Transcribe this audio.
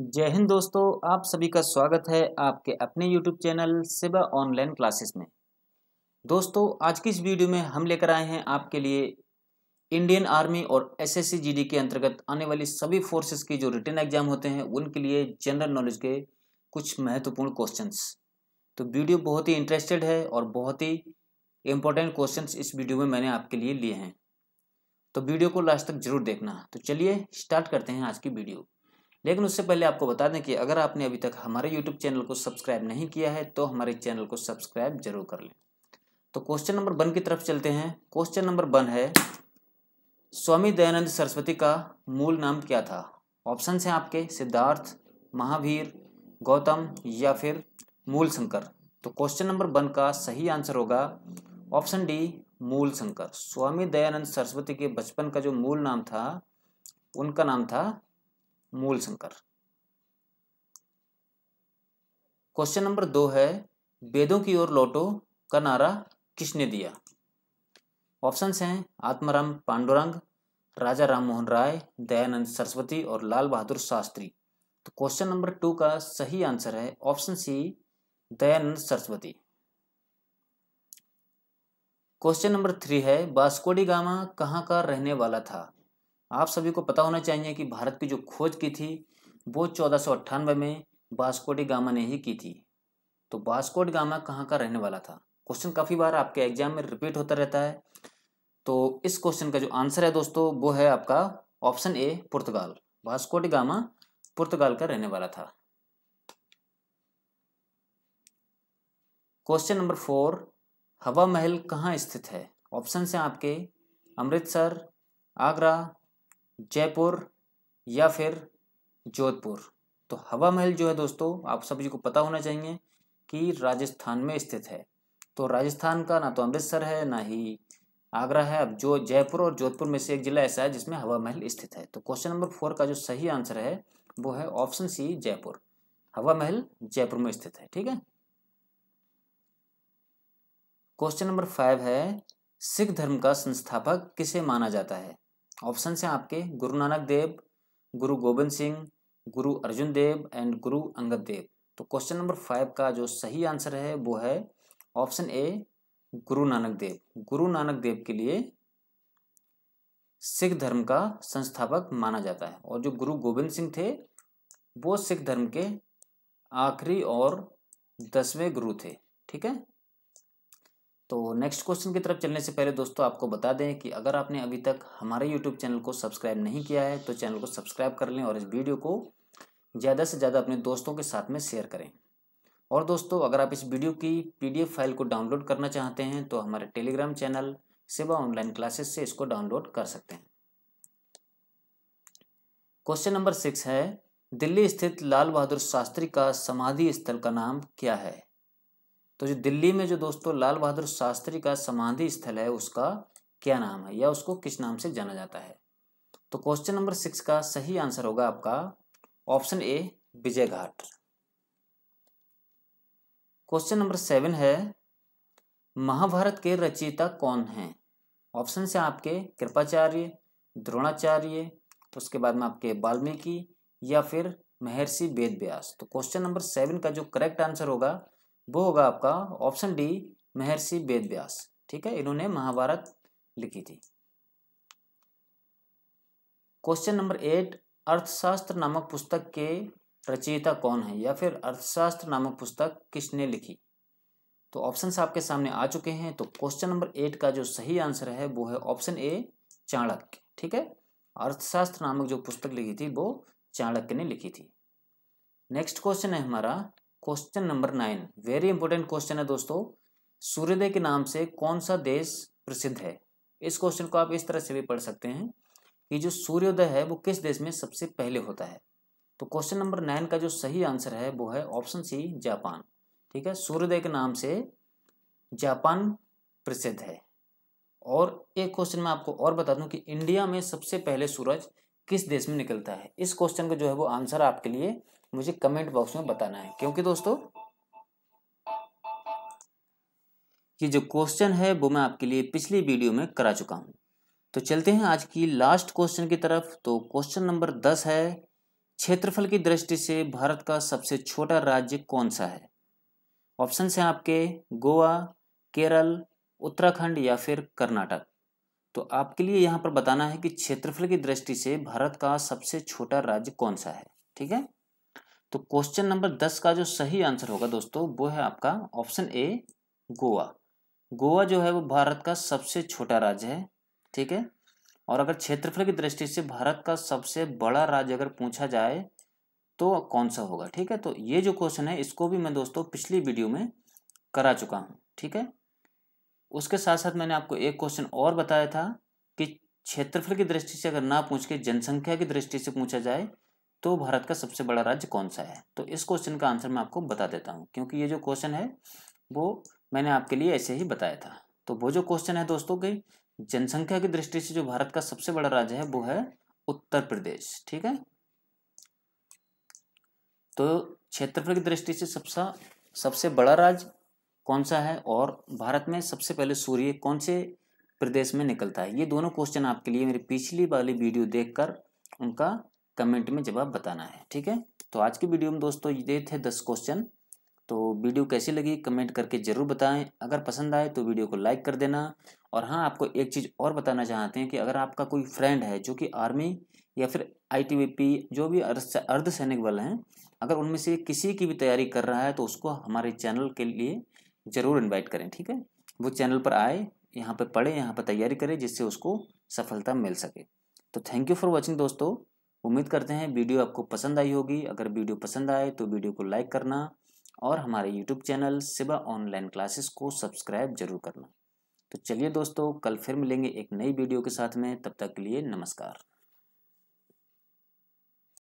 जय हिंद दोस्तों आप सभी का स्वागत है आपके अपने YouTube channel Siba online classes में दोस्तों आज की इस वीडियो में हम लेकर आए हैं आपके लिए इंडियन आर्मी और एस एस के अंतर्गत आने वाली सभी फोर्सेस की जो रिटर्न एग्जाम होते हैं उनके लिए जनरल नॉलेज के कुछ महत्वपूर्ण क्वेश्चन तो वीडियो बहुत ही इंटरेस्टेड है और बहुत ही इम्पोर्टेंट क्वेश्चन इस वीडियो में मैंने आपके लिए लिए हैं तो वीडियो को लास्ट तक जरूर देखना तो चलिए स्टार्ट करते हैं आज की वीडियो लेकिन उससे पहले आपको बता दें कि अगर आपने अभी तक हमारे यूट्यूब चैनल को सब्सक्राइब नहीं किया है तो हमारे चैनल को सब्सक्राइब जरूर कर लें तो क्वेश्चन नंबर वन की तरफ चलते हैं क्वेश्चन नंबर वन है स्वामी दयानंद सरस्वती का मूल नाम क्या था ऑप्शन हैं आपके सिद्धार्थ महावीर गौतम या फिर मूल शंकर तो क्वेश्चन नंबर वन का सही आंसर होगा ऑप्शन डी मूल शंकर स्वामी दयानंद सरस्वती के बचपन का जो मूल नाम था उनका नाम था मूल संकर क्वेश्चन नंबर दो है वेदों की ओर लौटो का नारा किसने दिया ऑप्शंस हैं आत्माराम पांडुरंग राजा राम मोहन राय दयानंद सरस्वती और लाल बहादुर शास्त्री तो क्वेश्चन नंबर टू का सही आंसर है option C Dayanand Saraswati question number three है बास्कोडी गामा कहाँ का रहने वाला था आप सभी को पता होना चाहिए कि भारत की जो खोज की थी वो चौदह में बास्कोटी गामा ने ही की थी तो बास्कोट गामा कहाँ का रहने वाला था क्वेश्चन काफ़ी बार आपके एग्जाम में रिपीट होता रहता है तो इस क्वेश्चन का जो आंसर है दोस्तों वो है आपका ऑप्शन ए पुर्तगाल बास्कोट गामा पुर्तगाल का रहने वाला था क्वेश्चन नंबर फोर हवा महल कहाँ स्थित है ऑप्शन है आपके अमृतसर आगरा जयपुर या फिर जोधपुर तो हवा महल जो है दोस्तों आप सभी को पता होना चाहिए कि राजस्थान में स्थित है तो राजस्थान का ना तो अमृतसर है ना ही आगरा है अब जो जयपुर और जोधपुर में से एक जिला ऐसा है जिसमें हवा महल स्थित है तो क्वेश्चन नंबर फोर का जो सही आंसर है वो है ऑप्शन सी जयपुर हवा महल जयपुर में स्थित है ठीक है क्वेश्चन नंबर फाइव है सिख धर्म का संस्थापक किसे माना जाता है ऑप्शन हैं आपके गुरु नानक देव गुरु गोविंद सिंह गुरु अर्जुन देव एंड गुरु अंगद देव तो क्वेश्चन नंबर फाइव का जो सही आंसर है वो है ऑप्शन ए गुरु नानक देव गुरु नानक देव के लिए सिख धर्म का संस्थापक माना जाता है और जो गुरु गोविंद सिंह थे वो सिख धर्म के आखिरी और दसवें गुरु थे ठीक है तो नेक्स्ट क्वेश्चन की तरफ चलने से पहले दोस्तों आपको बता दें कि अगर आपने अभी तक हमारे यूट्यूब चैनल को सब्सक्राइब नहीं किया है तो चैनल को सब्सक्राइब कर लें और इस वीडियो को ज़्यादा से ज़्यादा अपने दोस्तों के साथ में शेयर करें और दोस्तों अगर आप इस वीडियो की पीडीएफ फाइल को डाउनलोड करना चाहते हैं तो हमारे Telegram channel Seva online classes से इसको डाउनलोड कर सकते हैं क्वेश्चन नंबर सिक्स है दिल्ली स्थित लाल बहादुर शास्त्री का समाधि स्थल का नाम क्या है तो जो दिल्ली में जो दोस्तों लाल बहादुर शास्त्री का समाधि स्थल है उसका क्या नाम है या उसको किस नाम से जाना जाता है तो क्वेश्चन नंबर सिक्स का सही आंसर होगा आपका option A Vijay Ghat question number seven है महाभारत के रचयिता कौन हैं ऑप्शन से आपके कृपाचार्य द्रोणाचार्य उसके बाद में आपके वाल्मीकि या फिर महर्षि वेद व्यास तो क्वेश्चन नंबर सेवन का जो करेक्ट आंसर होगा वो होगा आपका ऑप्शन डी महर्षि वेद व्यास ठीक है इन्होंने महाभारत लिखी थी क्वेश्चन नंबर एट अर्थशास्त्र नामक पुस्तक के रचयिता कौन है या फिर अर्थशास्त्र नामक पुस्तक किसने लिखी तो ऑप्शन आपके सामने आ चुके हैं तो क्वेश्चन नंबर एट का जो सही आंसर है वो है ऑप्शन ए चाणक्य ठीक है अर्थशास्त्र नामक जो पुस्तक लिखी थी वो चाणक्य ने लिखी थी नेक्स्ट क्वेश्चन है हमारा question number nine very important question है दोस्तों सूर्योदय के नाम से कौन सा देश प्रसिद्ध है इस क्वेश्चन को आप इस तरह से भी पढ़ सकते हैं कि जो सूर्योदय है वो किस देश में सबसे पहले होता है तो क्वेश्चन नंबर नाइन का जो सही आंसर है वो है ऑप्शन सी जापान ठीक है सूर्योदय के नाम से जापान प्रसिद्ध है और एक क्वेश्चन मैं आपको और बता दूं कि इंडिया में सबसे पहले सूरज किस देश में निकलता है इस क्वेश्चन का जो है वो आंसर आपके लिए मुझे कमेंट बॉक्स में बताना है क्योंकि दोस्तों ये जो क्वेश्चन है वो मैं आपके लिए पिछली वीडियो में करा चुका हूँ तो चलते हैं आज की लास्ट क्वेश्चन की तरफ तो क्वेश्चन नंबर दस है क्षेत्रफल की दृष्टि से भारत का सबसे छोटा राज्य कौन सा है ऑप्शन हैं आपके गोवा केरल उत्तराखंड या फिर कर्नाटक तो आपके लिए यहाँ पर बताना है कि क्षेत्रफल की दृष्टि से भारत का सबसे छोटा राज्य कौन सा है ठीक है तो क्वेश्चन नंबर दस का जो सही आंसर होगा दोस्तों वो है आपका ऑप्शन ए गोवा गोवा जो है वो भारत का सबसे छोटा राज्य है ठीक है और अगर क्षेत्रफल की दृष्टि से भारत का सबसे बड़ा राज्य अगर पूछा जाए तो कौन सा होगा ठीक है तो ये जो क्वेश्चन है इसको भी मैं दोस्तों पिछली वीडियो में करा चुका हूँ ठीक है उसके साथ साथ मैंने आपको एक क्वेश्चन और बताया था कि क्षेत्रफल की दृष्टि से अगर ना पूछ के जनसंख्या की दृष्टि से पूछा जाए तो भारत का सबसे बड़ा राज्य कौन सा है तो इस क्वेश्चन का आंसर मैं आपको बता देता हूँ क्योंकि ये जो क्वेश्चन है वो मैंने आपके लिए ऐसे ही बताया था तो वो जो क्वेश्चन है दोस्तों की जनसंख्या की दृष्टि से जो भारत का सबसे बड़ा राज्य है वो है उत्तर प्रदेश ठीक है तो क्षेत्रफल की दृष्टि से सबसे सबसे बड़ा राज्य कौन सा है और भारत में सबसे पहले सूर्य कौन से प्रदेश में निकलता है ये दोनों क्वेश्चन आपके लिए मेरी पिछली वाली वीडियो देखकर उनका कमेंट में जवाब बताना है ठीक है तो आज की वीडियो में दोस्तों ये थे दस क्वेश्चन तो वीडियो कैसी लगी कमेंट करके ज़रूर बताएं अगर पसंद आए तो वीडियो को लाइक कर देना और हाँ आपको एक चीज़ और बताना चाहते हैं कि अगर आपका कोई फ्रेंड है जो कि आर्मी या फिर आईटीबीपी जो भी अर्धसैनिक बल हैं अगर उनमें से किसी की भी तैयारी कर रहा है तो उसको हमारे चैनल के लिए ज़रूर इनवाइट करें ठीक है वो चैनल पर आए यहाँ पर पढ़े यहाँ पर तैयारी करें जिससे उसको सफलता मिल सके तो थैंक यू फॉर वॉचिंग दोस्तों उम्मीद करते हैं वीडियो आपको पसंद आई होगी अगर वीडियो पसंद आए तो वीडियो को लाइक करना और हमारे YouTube channel Siva online classes को सब्सक्राइब जरूर करना तो चलिए दोस्तों कल फिर मिलेंगे एक नई वीडियो के साथ में तब तक के लिए नमस्कार